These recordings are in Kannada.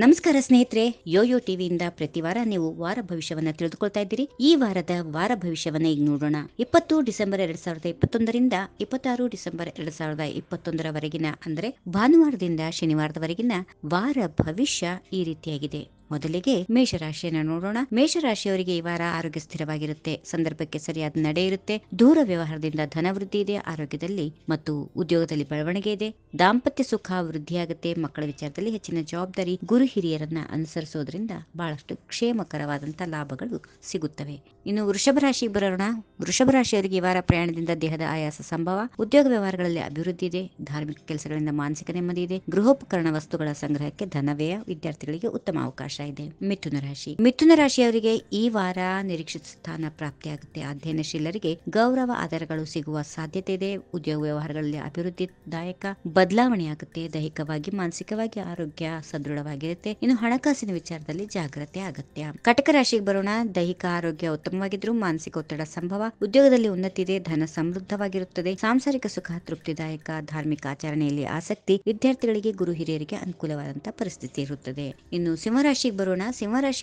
ನಮಸ್ಕಾರ ಸ್ನೇಹಿತರೆ ಯೋಯೋ ಟಿವಿಯಿಂದ ಪ್ರತಿ ವಾರ ನೀವು ವಾರ ಭವಿಷ್ಯವನ್ನ ತಿಳಿದುಕೊಳ್ತಾ ಇದ್ದೀರಿ ಈ ವಾರದ ವಾರ ಭವಿಷ್ಯವನ್ನ ಈಗ ನೋಡೋಣ ಇಪ್ಪತ್ತು ಡಿಸೆಂಬರ್ ಎರಡ್ ಸಾವಿರದ ಇಪ್ಪತ್ತೊಂದರಿಂದ ಇಪ್ಪತ್ತಾರು ಡಿಸೆಂಬರ್ ಎರಡ್ ಸಾವಿರದ ಇಪ್ಪತ್ತೊಂದರವರೆಗಿನ ಅಂದರೆ ಭಾನುವಾರದಿಂದ ಶನಿವಾರದವರೆಗಿನ ವಾರ ಭವಿಷ್ಯ ಈ ರೀತಿಯಾಗಿದೆ ಮೊದಲಿಗೆ ಮೇಷರಾಶಿಯನ್ನು ನೋಡೋಣ ಮೇಷರಾಶಿಯವರಿಗೆ ಈ ವಾರ ಆರೋಗ್ಯ ಸ್ಥಿರವಾಗಿರುತ್ತೆ ಸಂದರ್ಭಕ್ಕೆ ಸರಿಯಾದ ನಡೆ ಇರುತ್ತೆ ದೂರ ವ್ಯವಹಾರದಿಂದ ಧನವೃದ್ಧಿ ಇದೆ ಆರೋಗ್ಯದಲ್ಲಿ ಮತ್ತು ಉದ್ಯೋಗದಲ್ಲಿ ಬೆಳವಣಿಗೆ ಇದೆ ದಾಂಪತ್ಯ ಸುಖ ವೃದ್ಧಿಯಾಗುತ್ತೆ ಮಕ್ಕಳ ವಿಚಾರದಲ್ಲಿ ಹೆಚ್ಚಿನ ಜವಾಬ್ದಾರಿ ಗುರು ಹಿರಿಯರನ್ನ ಅನುಸರಿಸೋದ್ರಿಂದ ಬಹಳಷ್ಟು ಕ್ಷೇಮಕರವಾದಂತಹ ಲಾಭಗಳು ಸಿಗುತ್ತವೆ ಇನ್ನು ವೃಷಭ ರಾಶಿ ಬರೋಣ ವೃಷಭ ರಾಶಿಯವರಿಗೆ ಈ ವಾರ ಪ್ರಯಾಣದಿಂದ ದೇಹದ ಆಯಾಸ ಸಂಭವ ಉದ್ಯೋಗ ವ್ಯವಹಾರಗಳಲ್ಲಿ ಅಭಿವೃದ್ಧಿ ಇದೆ ಧಾರ್ಮಿಕ ಕೆಲಸಗಳಿಂದ ಮಾನಸಿಕ ನೆಮ್ಮದಿ ಇದೆ ಗೃಹೋಪಕರಣ ವಸ್ತುಗಳ ಸಂಗ್ರಹಕ್ಕೆ ಧನವ್ಯಯ ವಿದ್ಯಾರ್ಥಿಗಳಿಗೆ ಉತ್ತಮ ಅವಕಾಶ ನಕ್ಷತ್ರ ಇದೆ ಮಿಥುನ ರಾಶಿ ಮಿಥುನ ರಾಶಿಯವರಿಗೆ ಈ ವಾರ ನಿರೀಕ್ಷಿತ ಸ್ಥಾನ ಪ್ರಾಪ್ತಿಯಾಗುತ್ತೆ ಅಧ್ಯಯನಶೀಲರಿಗೆ ಗೌರವ ಆಧಾರಗಳು ಸಿಗುವ ಸಾಧ್ಯತೆ ಇದೆ ಉದ್ಯೋಗ ವ್ಯವಹಾರಗಳಲ್ಲಿ ಅಭಿವೃದ್ಧಿದಾಯಕ ಬದಲಾವಣೆಯಾಗುತ್ತೆ ದೈಹಿಕವಾಗಿ ಮಾನಸಿಕವಾಗಿ ಆರೋಗ್ಯ ಸದೃಢವಾಗಿರುತ್ತೆ ಇನ್ನು ಹಣಕಾಸಿನ ವಿಚಾರದಲ್ಲಿ ಜಾಗ್ರತೆ ಅಗತ್ಯ ಕಟಕ ರಾಶಿಗೆ ಬರೋಣ ದೈಹಿಕ ಆರೋಗ್ಯ ಉತ್ತಮವಾಗಿದ್ರು ಮಾನಸಿಕ ಒತ್ತಡ ಸಂಭವ ಉದ್ಯೋಗದಲ್ಲಿ ಉನ್ನತಿ ಇದೆ ಧನ ಸಮೃದ್ಧವಾಗಿರುತ್ತದೆ ಸಾಂಸಾರಿಕ ಸುಖ ತೃಪ್ತಿದಾಯಕ ಧಾರ್ಮಿಕ ಆಚರಣೆಯಲ್ಲಿ ಆಸಕ್ತಿ ವಿದ್ಯಾರ್ಥಿಗಳಿಗೆ ಗುರು ಹಿರಿಯರಿಗೆ ಅನುಕೂಲವಾದಂತಹ ಪರಿಸ್ಥಿತಿ ಇರುತ್ತದೆ ಇನ್ನು ಸಿಂಹರಾಶಿ ರಾಶಿಗೆ ಬರೋಣ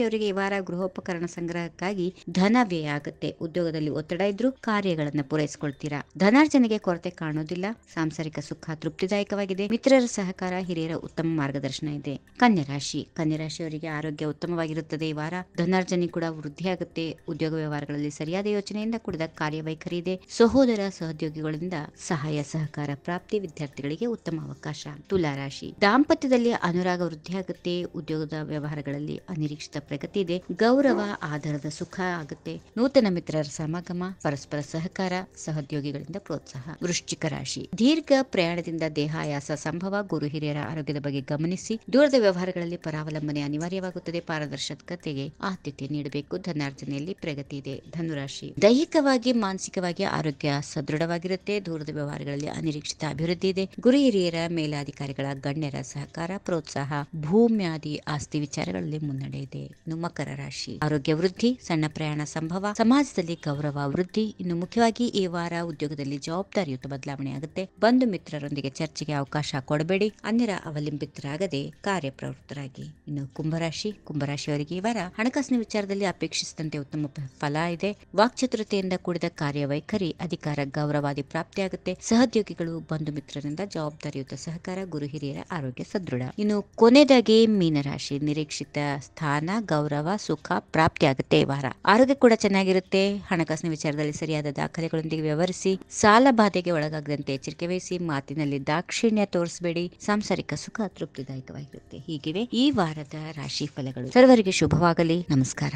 ಅವರಿಗೆ ಈ ವಾರ ಗೃಹೋಪಕರಣ ಸಂಗ್ರಹಕ್ಕಾಗಿ ಧನ ವ್ಯಯ ಆಗುತ್ತೆ ಉದ್ಯೋಗದಲ್ಲಿ ಒತ್ತಡ ಇದ್ರೂ ಕಾರ್ಯಗಳನ್ನ ಪೂರೈಸಿಕೊಳ್ತೀರಾ ಧನಾರ್ಜನೆಗೆ ಕೊರತೆ ಕಾಣೋದಿಲ್ಲ ಸಾಂಸಾರಿಕ ಸುಖ ತೃಪ್ತಿದಾಯಕವಾಗಿದೆ ಮಿತ್ರರ ಸಹಕಾರ ಹಿರಿಯರ ಉತ್ತಮ ಮಾರ್ಗದರ್ಶನ ಇದೆ ಕನ್ಯರಾಶಿ ರಾಶಿಯವರಿಗೆ ಆರೋಗ್ಯ ಉತ್ತಮವಾಗಿರುತ್ತದೆ ಈ ವಾರ ಧನಾರ್ಜನೆ ಕೂಡ ವೃದ್ಧಿಯಾಗುತ್ತೆ ಉದ್ಯೋಗ ವ್ಯವಹಾರಗಳಲ್ಲಿ ಸರಿಯಾದ ಯೋಚನೆಯಿಂದ ಕೂಡಿದ ಕಾರ್ಯವೈಖರಿ ಇದೆ ಸಹೋದರ ಸಹೋದ್ಯೋಗಿಗಳಿಂದ ಸಹಾಯ ಸಹಕಾರ ಪ್ರಾಪ್ತಿ ವಿದ್ಯಾರ್ಥಿಗಳಿಗೆ ಉತ್ತಮ ಅವಕಾಶ ತುಲಾರಾಶಿ ದಾಂಪತ್ಯದಲ್ಲಿ ಅನುರಾಗ ವೃದ್ಧಿಯಾಗುತ್ತೆ ಉದ್ಯೋಗದ ವ್ಯವಹಾರಗಳ ಕ್ಷೇತ್ರಗಳಲ್ಲಿ ಅನಿರೀಕ್ಷಿತ ಪ್ರಗತಿ ಇದೆ ಗೌರವ ಆಧಾರದ ಸುಖ ಆಗುತ್ತೆ ನೂತನ ಮಿತ್ರರ ಸಮಾಗಮ ಪರಸ್ಪರ ಸಹಕಾರ ಸಹೋದ್ಯೋಗಿಗಳಿಂದ ಪ್ರೋತ್ಸಾಹ ವೃಶ್ಚಿಕ ರಾಶಿ ದೀರ್ಘ ಪ್ರಯಾಣದಿಂದ ದೇಹಾಯಾಸ ಸಂಭವ ಗುರು ಹಿರಿಯರ ಆರೋಗ್ಯದ ಬಗ್ಗೆ ಗಮನಿಸಿ ದೂರದ ವ್ಯವಹಾರಗಳಲ್ಲಿ ಪರಾವಲಂಬನೆ ಅನಿವಾರ್ಯವಾಗುತ್ತದೆ ಪಾರದರ್ಶಕತೆಗೆ ಆದ್ಯತೆ ನೀಡಬೇಕು ಧನಾರ್ಜನೆಯಲ್ಲಿ ಪ್ರಗತಿ ಇದೆ ಧನುರಾಶಿ ದೈಹಿಕವಾಗಿ ಮಾನಸಿಕವಾಗಿ ಆರೋಗ್ಯ ಸದೃಢವಾಗಿರುತ್ತೆ ದೂರದ ವ್ಯವಹಾರಗಳಲ್ಲಿ ಅನಿರೀಕ್ಷಿತ ಅಭಿವೃದ್ಧಿ ಇದೆ ಗುರು ಹಿರಿಯರ ಮೇಲಾಧಿಕಾರಿಗಳ ಗಣ್ಯರ ಸಹಕಾರ ಪ್ರೋತ್ಸಾಹ ಭೂಮ್ಯಾದಿ ಆಸ್ತಿ ವಿಚಾರಗಳು ಮುನ್ನಡೆ ಇದೆ ಇನ್ನು ಮಕರ ರಾಶಿ ಆರೋಗ್ಯ ವೃದ್ಧಿ ಸಣ್ಣ ಪ್ರಯಾಣ ಸಂಭವ ಸಮಾಜದಲ್ಲಿ ಗೌರವ ವೃದ್ಧಿ ಇನ್ನು ಮುಖ್ಯವಾಗಿ ಈ ವಾರ ಉದ್ಯೋಗದಲ್ಲಿ ಜವಾಬ್ದಾರಿಯುತ ಬದಲಾವಣೆ ಆಗುತ್ತೆ ಬಂಧು ಮಿತ್ರರೊಂದಿಗೆ ಚರ್ಚೆಗೆ ಅವಕಾಶ ಕೊಡಬೇಡಿ ಅನ್ಯರ ಅವಲಂಬಿತರಾಗದೆ ಕಾರ್ಯಪ್ರವೃತ್ತರಾಗಿ ಇನ್ನು ಕುಂಭರಾಶಿ ಕುಂಭರಾಶಿಯವರಿಗೆ ಈ ವಾರ ಹಣಕಾಸಿನ ವಿಚಾರದಲ್ಲಿ ಅಪೇಕ್ಷಿಸಿದಂತೆ ಉತ್ತಮ ಫಲ ಇದೆ ವಾಕ್ಚತುರತೆಯಿಂದ ಕೂಡಿದ ಕಾರ್ಯವೈಖರಿ ಅಧಿಕಾರ ಗೌರವಾದಿ ಪ್ರಾಪ್ತಿಯಾಗುತ್ತೆ ಸಹೋದ್ಯೋಗಿಗಳು ಬಂಧು ಮಿತ್ರರಿಂದ ಜವಾಬ್ದಾರಿಯುತ ಸಹಕಾರ ಗುರು ಹಿರಿಯರ ಆರೋಗ್ಯ ಸದೃಢ ಇನ್ನು ಕೊನೆಯದಾಗಿ ಮೀನರಾಶಿ ನಿರೀಕ್ಷಿತ ಸ್ಥಾನ ಗೌರವ ಸುಖ ಪ್ರಾಪ್ತಿಯಾಗುತ್ತೆ ಈ ವಾರ ಆರೋಗ್ಯ ಕೂಡ ಚೆನ್ನಾಗಿರುತ್ತೆ ಹಣಕಾಸಿನ ವಿಚಾರದಲ್ಲಿ ಸರಿಯಾದ ದಾಖಲೆಗಳೊಂದಿಗೆ ವ್ಯವಹರಿಸಿ ಸಾಲ ಬಾಧೆಗೆ ಒಳಗಾಗದಂತೆ ಎಚ್ಚರಿಕೆ ವಹಿಸಿ ಮಾತಿನಲ್ಲಿ ದಾಕ್ಷಿಣ್ಯ ತೋರಿಸಬೇಡಿ ಸಾಂಸಾರಿಕ ಸುಖ ತೃಪ್ತಿದಾಯಕವಾಗಿರುತ್ತೆ ಹೀಗಿವೆ ಈ ವಾರದ ರಾಶಿ ಫಲಗಳು ಸರ್ವರಿಗೆ ಶುಭವಾಗಲಿ ನಮಸ್ಕಾರ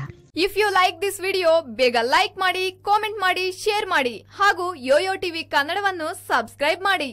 if you like this video ಬೇಗ ಲೈಕ್ ಮಾಡಿ ಕಾಮೆಂಟ್ ಮಾಡಿ ಶೇರ್ ಮಾಡಿ ಹಾಗೂ ಯೋಯೋ ಟಿವಿ ಕನ್ನಡವನ್ನು ಸಬ್ಸ್ಕ್ರೈಬ್ ಮಾಡಿ